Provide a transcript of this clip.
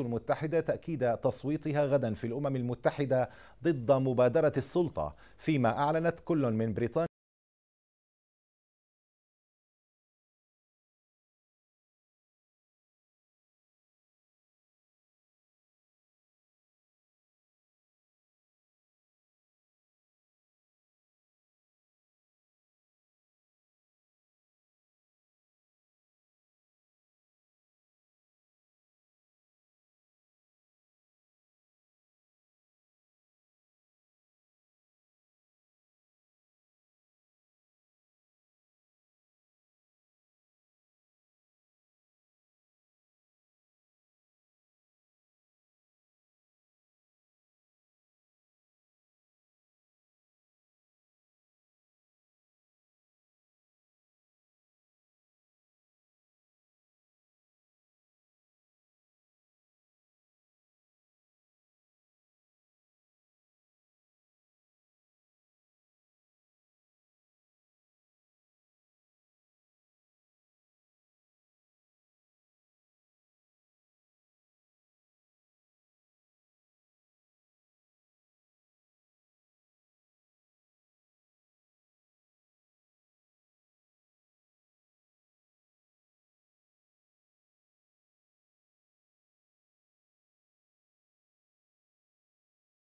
المتحدة تأكيد تصويتها غدا في الأمم المتحدة ضد مبادرة السلطة فيما أعلنت كل من بريطانيا